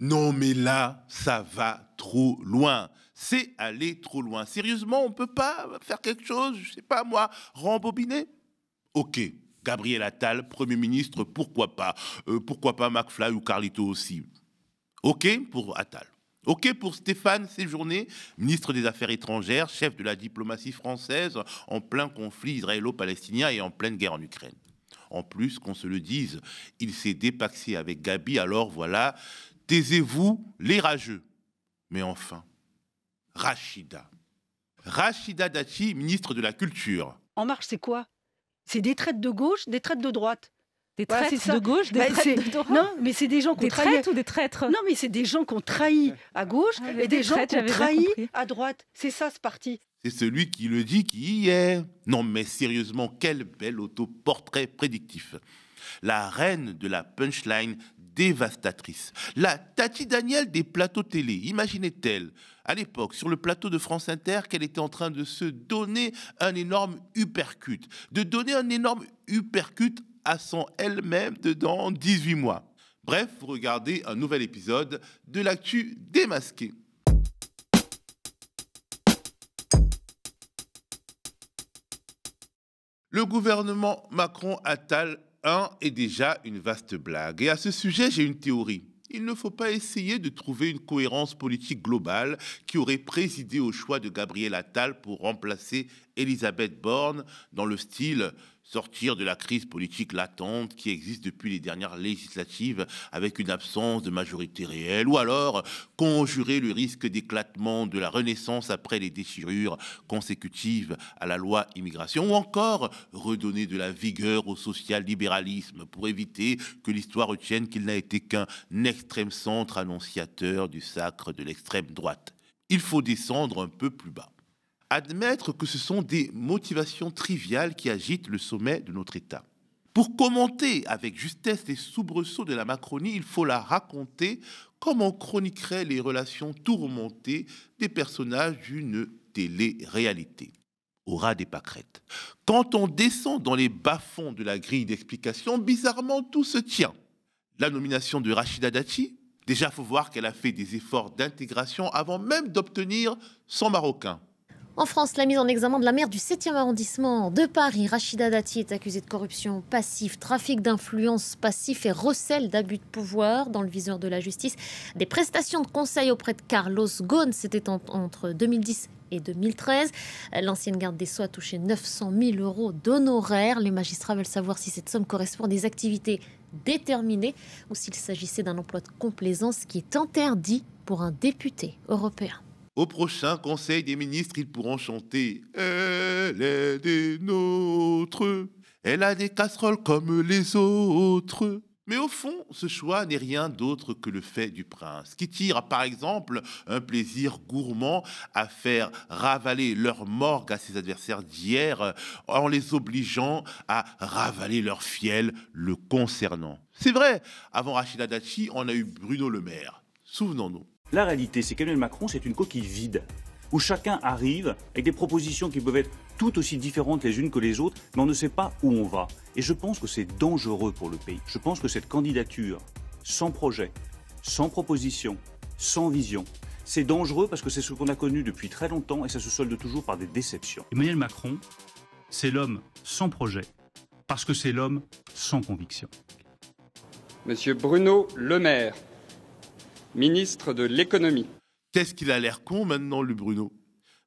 Non, mais là, ça va trop loin. C'est aller trop loin. Sérieusement, on ne peut pas faire quelque chose, je ne sais pas moi, rembobiner Ok, Gabriel Attal, Premier ministre, pourquoi pas euh, Pourquoi pas McFly ou Carlito aussi Ok pour Attal. OK pour Stéphane Séjourné, ministre des Affaires étrangères, chef de la diplomatie française en plein conflit israélo-palestinien et en pleine guerre en Ukraine. En plus, qu'on se le dise, il s'est dépaxé avec Gabi, alors voilà, Taisez-vous les rageux. Mais enfin, Rachida. Rachida Dachi, ministre de la Culture. En marche, c'est quoi C'est des traites de gauche, des traites de droite. Des traites de gauche, des bah, traîtres de droite. Non, mais c'est des gens qu'on trahit. ou des traîtres Non, mais c'est des gens qu'on trahit à gauche ah, et des, gens qu'on trahit à droite. C'est ça, ce parti. C'est celui qui le dit qui y est. Non, mais sérieusement, quel bel autoportrait prédictif. La reine de la punchline dévastatrice. La Tati Daniel des plateaux télé, imaginait-elle, à l'époque, sur le plateau de France Inter, qu'elle était en train de se donner un énorme hypercute de donner un énorme hypercute à son elle-même dedans 18 mois. Bref, regardez un nouvel épisode de l'actu démasqué. Le gouvernement Macron-Attal 1 est déjà une vaste blague. Et à ce sujet, j'ai une théorie. Il ne faut pas essayer de trouver une cohérence politique globale qui aurait présidé au choix de Gabriel Attal pour remplacer Elisabeth Borne dans le style sortir de la crise politique latente qui existe depuis les dernières législatives avec une absence de majorité réelle, ou alors conjurer le risque d'éclatement de la Renaissance après les déchirures consécutives à la loi immigration, ou encore redonner de la vigueur au social-libéralisme pour éviter que l'histoire retienne qu'il n'a été qu'un extrême centre annonciateur du sacre de l'extrême droite. Il faut descendre un peu plus bas admettre que ce sont des motivations triviales qui agitent le sommet de notre État. Pour commenter avec justesse les soubresauts de la Macronie, il faut la raconter comme on chroniquerait les relations tourmentées des personnages d'une télé-réalité au ras des pâquerettes. Quand on descend dans les bas-fonds de la grille d'explication, bizarrement, tout se tient. La nomination de Rachida Dati, déjà faut voir qu'elle a fait des efforts d'intégration avant même d'obtenir son marocain. En France, la mise en examen de la maire du 7e arrondissement de Paris, Rachida Dati, est accusée de corruption passive, trafic d'influence passif et recel d'abus de pouvoir dans le viseur de la justice. Des prestations de conseil auprès de Carlos Ghosn, c'était entre 2010 et 2013. L'ancienne garde des Sceaux a touché 900 000 euros d'honoraires. Les magistrats veulent savoir si cette somme correspond à des activités déterminées ou s'il s'agissait d'un emploi de complaisance qui est interdit pour un député européen. Au prochain Conseil des ministres, ils pourront chanter Elle est des nôtres, elle a des casseroles comme les autres. Mais au fond, ce choix n'est rien d'autre que le fait du prince, qui tire par exemple un plaisir gourmand à faire ravaler leur morgue à ses adversaires d'hier en les obligeant à ravaler leur fiel le concernant. C'est vrai, avant Rachida Dachi, on a eu Bruno Le Maire. Souvenons-nous. La réalité, c'est qu'Emmanuel Macron, c'est une coquille vide, où chacun arrive avec des propositions qui peuvent être tout aussi différentes les unes que les autres, mais on ne sait pas où on va. Et je pense que c'est dangereux pour le pays. Je pense que cette candidature, sans projet, sans proposition, sans vision, c'est dangereux parce que c'est ce qu'on a connu depuis très longtemps et ça se solde toujours par des déceptions. Emmanuel Macron, c'est l'homme sans projet, parce que c'est l'homme sans conviction. Monsieur Bruno Le Maire ministre de l'économie. Qu'est-ce qu'il a l'air con maintenant, le Bruno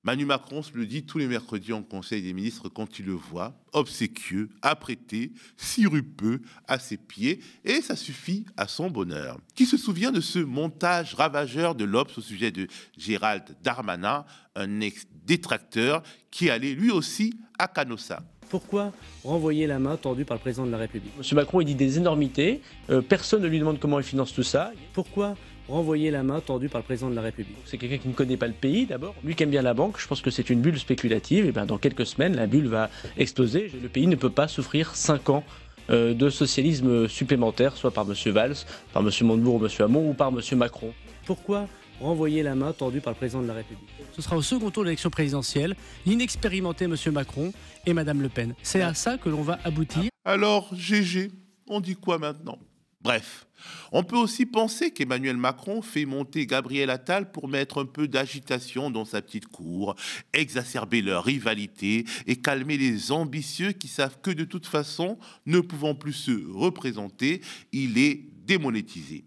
Manu Macron se le dit tous les mercredis en Conseil des ministres quand il le voit, obséquieux, apprêté, sirupeux, à ses pieds, et ça suffit à son bonheur. Qui se souvient de ce montage ravageur de l'Obs au sujet de Gérald Darmanin, un ex-détracteur qui allait lui aussi à Canossa pourquoi renvoyer la main tendue par le président de la République Monsieur Macron, il dit des énormités, euh, personne ne lui demande comment il finance tout ça. Pourquoi renvoyer la main tendue par le président de la République. C'est quelqu'un qui ne connaît pas le pays d'abord, lui qui aime bien la banque, je pense que c'est une bulle spéculative, et eh bien dans quelques semaines la bulle va exploser, le pays ne peut pas souffrir 5 ans euh, de socialisme supplémentaire, soit par M. Valls, par M. Montebourg M. Hamon ou par M. Macron. Pourquoi renvoyer la main tendue par le président de la République. Ce sera au second tour de l'élection présidentielle, l'inexpérimenté M. Macron et Mme Le Pen. C'est à ça que l'on va aboutir. Alors, GG, on dit quoi maintenant Bref, on peut aussi penser qu'Emmanuel Macron fait monter Gabriel Attal pour mettre un peu d'agitation dans sa petite cour, exacerber leur rivalité et calmer les ambitieux qui savent que de toute façon, ne pouvant plus se représenter, il est démonétisé.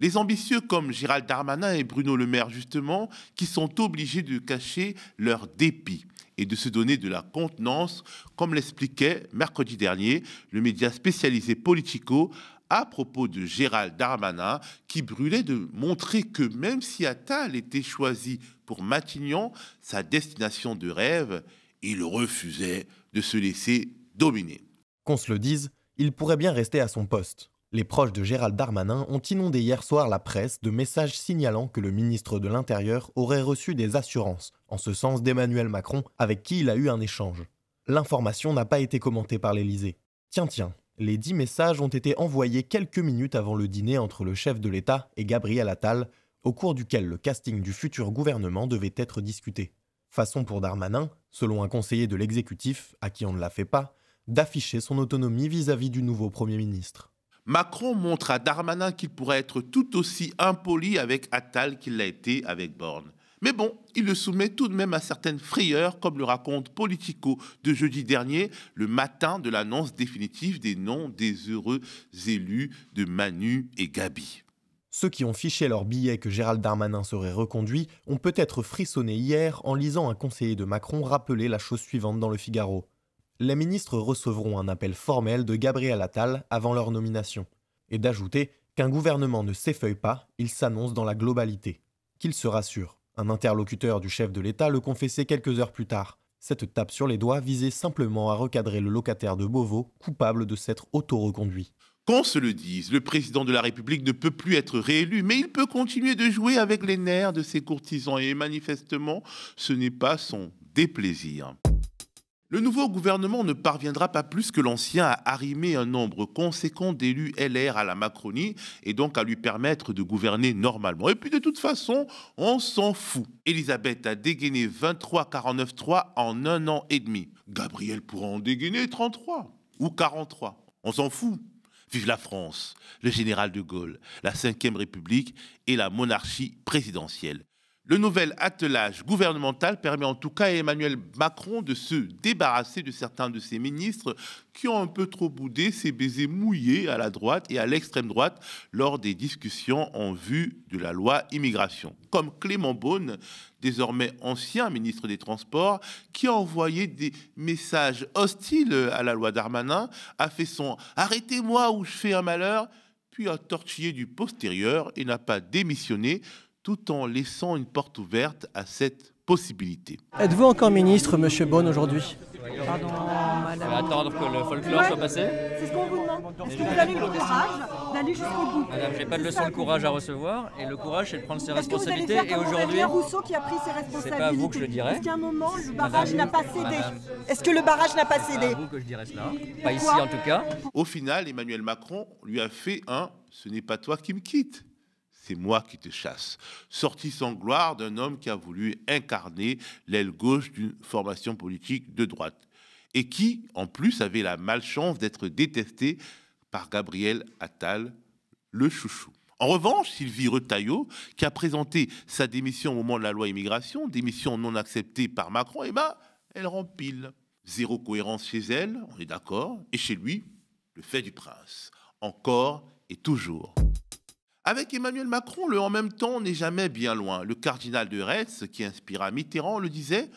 Les ambitieux comme Gérald Darmanin et Bruno Le Maire, justement, qui sont obligés de cacher leur dépit et de se donner de la contenance, comme l'expliquait mercredi dernier le média spécialisé Politico à propos de Gérald Darmanin, qui brûlait de montrer que même si Attal était choisi pour Matignon, sa destination de rêve, il refusait de se laisser dominer. Qu'on se le dise, il pourrait bien rester à son poste. Les proches de Gérald Darmanin ont inondé hier soir la presse de messages signalant que le ministre de l'Intérieur aurait reçu des assurances, en ce sens d'Emmanuel Macron, avec qui il a eu un échange. L'information n'a pas été commentée par l'Élysée. Tiens, tiens, les dix messages ont été envoyés quelques minutes avant le dîner entre le chef de l'État et Gabriel Attal, au cours duquel le casting du futur gouvernement devait être discuté. Façon pour Darmanin, selon un conseiller de l'exécutif, à qui on ne la fait pas, d'afficher son autonomie vis à -vis du nouveau Premier ministre. Macron montre à Darmanin qu'il pourrait être tout aussi impoli avec Attal qu'il l'a été avec Borne. Mais bon, il le soumet tout de même à certaines frayeurs, comme le raconte Politico de jeudi dernier, le matin de l'annonce définitive des noms des heureux élus de Manu et Gabi. Ceux qui ont fiché leur billet que Gérald Darmanin serait reconduit ont peut-être frissonné hier en lisant un conseiller de Macron rappeler la chose suivante dans le Figaro les ministres recevront un appel formel de Gabriel Attal avant leur nomination, et d'ajouter qu'un gouvernement ne s'effeuille pas, il s'annonce dans la globalité. Qu'il se rassure, un interlocuteur du chef de l'État le confessait quelques heures plus tard. Cette tape sur les doigts visait simplement à recadrer le locataire de Beauvau, coupable de s'être auto-reconduit. Qu'on se le dise, le président de la République ne peut plus être réélu, mais il peut continuer de jouer avec les nerfs de ses courtisans et manifestement, ce n'est pas son déplaisir. Le nouveau gouvernement ne parviendra pas plus que l'ancien à arrimer un nombre conséquent d'élus LR à la Macronie et donc à lui permettre de gouverner normalement. Et puis de toute façon, on s'en fout. Elisabeth a dégainé 23-49-3 en un an et demi. Gabriel pourra en dégainer 33 ou 43. On s'en fout. Vive la France, le général de Gaulle, la Ve République et la monarchie présidentielle. Le nouvel attelage gouvernemental permet en tout cas à Emmanuel Macron de se débarrasser de certains de ses ministres qui ont un peu trop boudé ses baisers mouillés à la droite et à l'extrême droite lors des discussions en vue de la loi immigration. Comme Clément Beaune, désormais ancien ministre des Transports, qui a envoyé des messages hostiles à la loi Darmanin, a fait son Arrêtez-moi ou je fais un malheur, puis a tortillé du postérieur et n'a pas démissionné tout en laissant une porte ouverte à cette possibilité. Êtes-vous encore ministre, Monsieur Bonne, aujourd'hui Pardon, madame. attendre que le folklore soit passé C'est ce qu'on vous demande. Est-ce que vous avez le courage d'aller jusqu'au bout Madame, n'ai pas de leçon de courage à recevoir. Et le courage, c'est de prendre ses responsabilités. Et aujourd'hui. Rousseau qui a pris ses responsabilités. C'est pas à vous que je le dirais. Est-ce qu'à un moment, le barrage n'a pas cédé Est-ce que le barrage n'a pas cédé C'est à vous que je dirais cela. Pas ici, en tout cas. Au final, Emmanuel Macron lui a fait un ce n'est pas toi qui me quittes c'est moi qui te chasse. Sorti sans gloire d'un homme qui a voulu incarner l'aile gauche d'une formation politique de droite et qui, en plus, avait la malchance d'être détesté par Gabriel Attal, le chouchou. En revanche, Sylvie Retailleau, qui a présenté sa démission au moment de la loi immigration, démission non acceptée par Macron, eh ben, elle rempile. Zéro cohérence chez elle, on est d'accord, et chez lui, le fait du prince, encore et toujours. Avec Emmanuel Macron, le en même temps n'est jamais bien loin. Le cardinal de Retz, qui inspira Mitterrand, le disait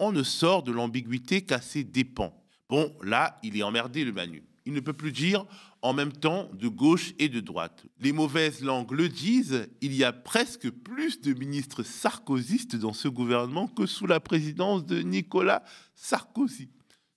On ne sort de l'ambiguïté qu'à ses dépens. Bon, là, il est emmerdé, le Manu. Il ne peut plus dire en même temps de gauche et de droite. Les mauvaises langues le disent il y a presque plus de ministres sarkozystes dans ce gouvernement que sous la présidence de Nicolas Sarkozy.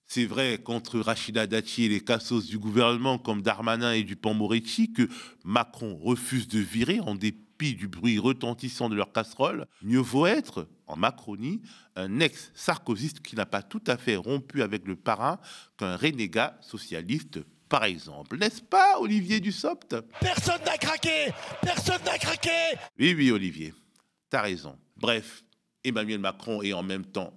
C'est vrai contre Rachida Dati et les cassos du gouvernement comme Darmanin et Dupont-Moretti que Macron refuse de virer en dépit du bruit retentissant de leur casserole. Mieux vaut être, en Macronie, un ex sarkoziste qui n'a pas tout à fait rompu avec le parrain qu'un renégat socialiste par exemple. N'est-ce pas, Olivier Dussopt Personne n'a craqué Personne n'a craqué Oui, oui, Olivier, t'as raison. Bref, Emmanuel Macron est en même temps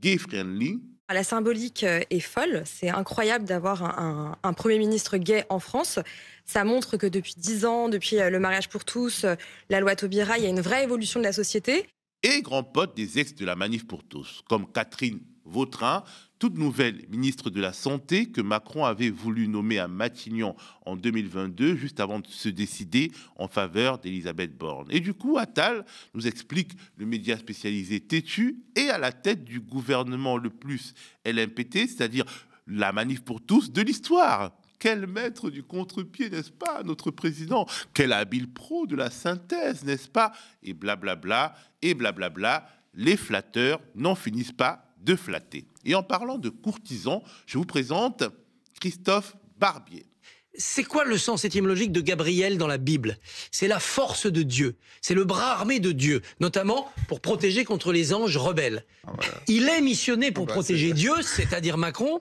gay-friendly, la symbolique euh, est folle. C'est incroyable d'avoir un, Premier ministre gay en France. Ça montre que depuis dix ans, depuis euh, le mariage pour tous, euh, la loi Taubira, il y a une vraie évolution de la société. Et grand pote des ex de la manif pour tous, comme Catherine Vautrin, toute nouvelle ministre de la Santé que Macron avait voulu nommer à Matignon en 2022, juste avant de se décider en faveur d'Elisabeth Borne. Et du coup, Attal nous explique le média spécialisé têtu et à la tête du gouvernement le plus LMPT, c'est-à-dire la manif pour tous de l'histoire. Quel maître du contre-pied, n'est-ce pas, notre président Quel habile pro de la synthèse, n'est-ce pas Et blablabla, et blablabla, les flatteurs n'en finissent pas de flatter. Et en parlant de courtisans, je vous présente Christophe Barbier. C'est quoi le sens étymologique de Gabriel dans la Bible C'est la force de Dieu, c'est le bras armé de Dieu, notamment pour protéger contre les anges rebelles. Ah, Il est missionné pour ah, bah, protéger Dieu, c'est-à-dire Macron.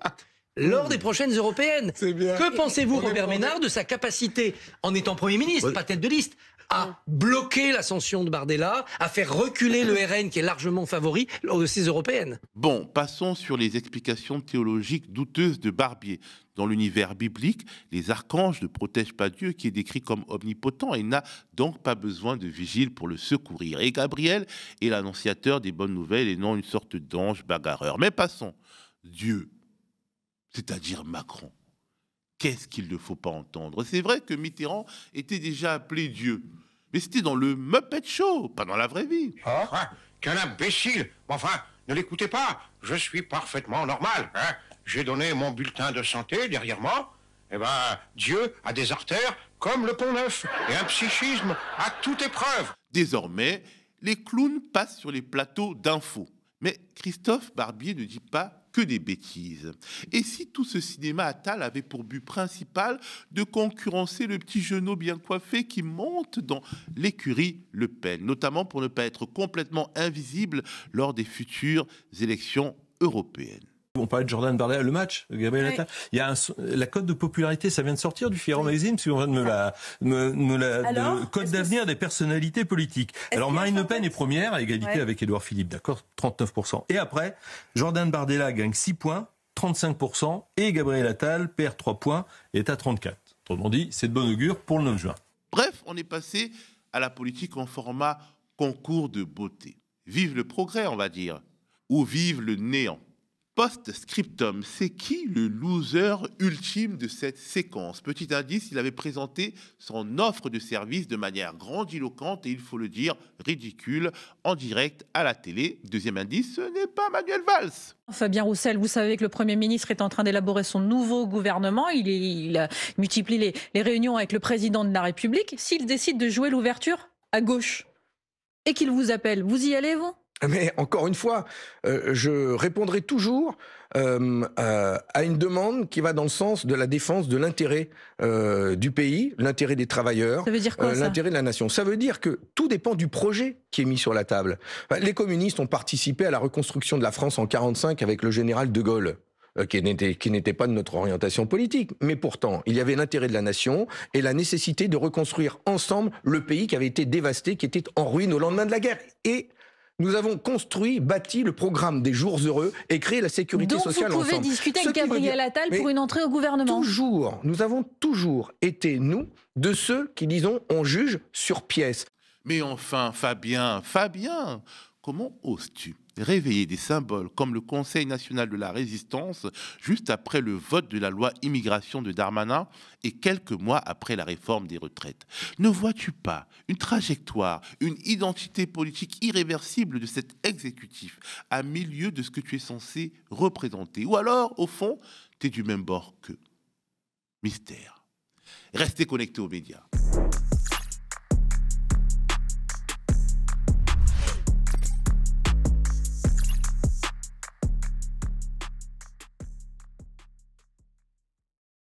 lors des prochaines européennes. Que pensez-vous, Robert Ménard, de sa capacité, en étant Premier ministre, bah, pas tête de liste, à ah. bloquer l'ascension de Bardella, à faire reculer le RN qui est largement favori lors de ces européennes. Bon, passons sur les explications théologiques douteuses de Barbier. Dans l'univers biblique, les archanges ne protègent pas Dieu qui est décrit comme omnipotent et n'a donc pas besoin de vigile pour le secourir. Et Gabriel est l'annonciateur des bonnes nouvelles et non une sorte d'ange bagarreur. Mais passons. Dieu, c'est-à-dire Macron, Qu'est-ce qu'il ne faut pas entendre C'est vrai que Mitterrand était déjà appelé Dieu, mais c'était dans le Muppet Show, pas dans la vraie vie. oh, quel imbécile Enfin, ne l'écoutez pas, je suis parfaitement normal. Hein? J'ai donné mon bulletin de santé derrière moi. Eh ben, Dieu a des artères comme le pont neuf et un psychisme à toute épreuve. Désormais, les clowns passent sur les plateaux d'infos. Mais Christophe Barbier ne dit pas que des bêtises. Et si tout ce cinéma atal avait pour but principal de concurrencer le petit genou bien coiffé qui monte dans l'écurie Le Pen, notamment pour ne pas être complètement invisible lors des futures élections européennes on parlait de Jordan Bardella, le match, Gabriel Attal. Il y a la cote de popularité, ça vient de sortir du Figaro Magazine, si on me la, code d'avenir des personnalités politiques. Alors Marine Le Pen est première à égalité avec Édouard Philippe, d'accord, 39%. Et après, Jordan Bardella gagne 6 points, 35%, et Gabriel Attal perd 3 points et est à 34. Autrement dit, c'est de bon augure pour le 9 juin. Bref, on est passé à la politique en format concours de beauté. Vive le progrès, on va dire, ou vive le néant. Post-scriptum, c'est qui le loser ultime de cette séquence Petit indice, il avait présenté son offre de service de manière grandiloquente et il faut le dire ridicule en direct à la télé. Deuxième indice, ce n'est pas Manuel Valls. Fabien Roussel, vous savez que le Premier ministre est en train d'élaborer son nouveau gouvernement. Il, multiplie les réunions avec le président de la République. S'il décide de jouer l'ouverture à gauche et qu'il vous appelle, vous y allez, vous mais encore une fois, euh, je répondrai toujours euh, à une demande qui va dans le sens de la défense de l'intérêt euh, du pays, l'intérêt des travailleurs, l'intérêt de la nation. Ça veut dire que tout dépend du projet qui est mis sur la table. Les communistes ont participé à la reconstruction de la France en 1945 avec le général de Gaulle qui n'était pas de notre orientation politique. Mais pourtant, il y avait l'intérêt de la nation et la nécessité de reconstruire ensemble le pays qui avait été dévasté, qui était en ruine au lendemain de la guerre. Et nous avons construit, bâti le programme des jours heureux et créé la sécurité sociale ensemble. vous pouvez discuter avec Gabriel Attal pour une entrée au gouvernement Toujours, nous avons toujours été, nous, de ceux qui, disons, on juge sur pièce. Mais enfin, Fabien, Fabien, comment oses-tu réveiller des symboles comme le Conseil national de la résistance juste après le vote de la loi immigration de Darmanin et quelques mois après la réforme des retraites. Ne vois-tu pas une trajectoire, une identité politique irréversible de cet exécutif à milieu de ce que tu es censé représenter Ou alors, au fond, tu es du même bord qu'eux Mystère. Restez connectés aux médias.